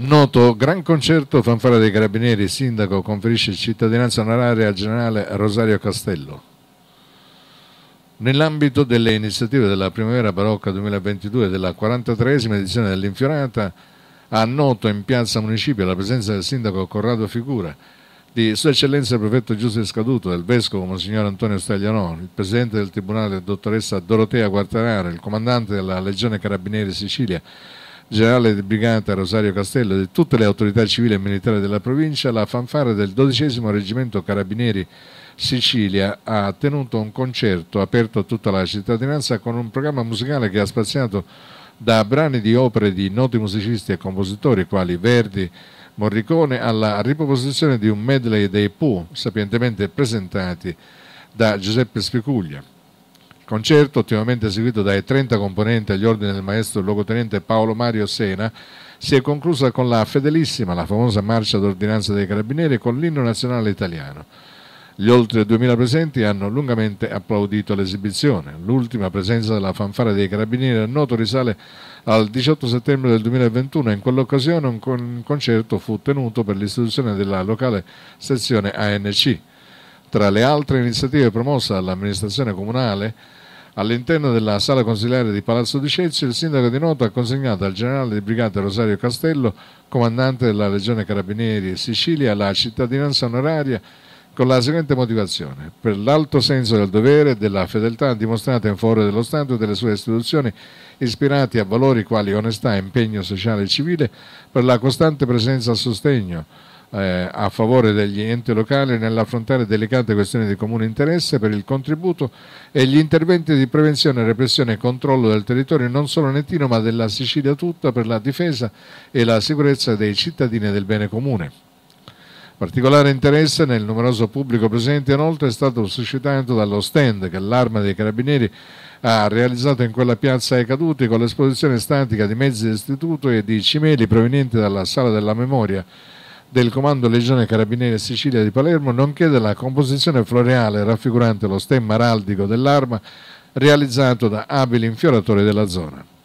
Noto, gran concerto, fanfara dei carabinieri, sindaco conferisce cittadinanza onoraria al generale Rosario Castello. Nell'ambito delle iniziative della Primavera Barocca 2022 della 43esima edizione dell'Infiorata, ha noto in piazza Municipio la presenza del sindaco Corrado Figura, di Sua Eccellenza il Prefetto Giuseppe Scaduto, del Vescovo Monsignor Antonio Staglianò, il Presidente del Tribunale Dottoressa Dorotea Quartararo, il Comandante della Legione Carabinieri Sicilia, generale di brigata Rosario Castello e di tutte le autorità civili e militari della provincia, la fanfara del 12 Reggimento Carabinieri Sicilia ha tenuto un concerto aperto a tutta la cittadinanza con un programma musicale che ha spaziato da brani di opere di noti musicisti e compositori quali Verdi, Morricone alla riproposizione di un medley dei Pooh, sapientemente presentati da Giuseppe Spicuglia. Concerto, ottimamente eseguito dai 30 componenti agli ordini del maestro logotenente Paolo Mario Sena, si è conclusa con la fedelissima, la famosa marcia d'ordinanza dei carabinieri con l'inno nazionale italiano. Gli oltre 2000 presenti hanno lungamente applaudito l'esibizione. L'ultima presenza della fanfara dei carabinieri a Noto risale al 18 settembre del 2021. e In quell'occasione un concerto fu tenuto per l'istituzione della locale sezione ANC. Tra le altre iniziative promosse dall'amministrazione comunale, all'interno della sala consiliare di Palazzo di Cezio, il sindaco di Noto ha consegnato al generale di brigata Rosario Castello, comandante della Legione Carabinieri Sicilia, la cittadinanza onoraria con la seguente motivazione. Per l'alto senso del dovere e della fedeltà dimostrata in favore dello Stato e delle sue istituzioni, ispirati a valori quali onestà, impegno sociale e civile, per la costante presenza a sostegno eh, a favore degli enti locali nell'affrontare delicate questioni di comune interesse per il contributo e gli interventi di prevenzione, repressione e controllo del territorio non solo nettino ma della Sicilia tutta per la difesa e la sicurezza dei cittadini e del bene comune. Particolare interesse nel numeroso pubblico presente inoltre è stato suscitato dallo stand che l'Arma dei Carabinieri ha realizzato in quella piazza ai caduti con l'esposizione statica di mezzi d'istituto e di cimeli provenienti dalla Sala della Memoria del Comando Legione Carabinieri Sicilia di Palermo, nonché della composizione floreale raffigurante lo stemma araldico dell'arma realizzato da abili infioratori della zona.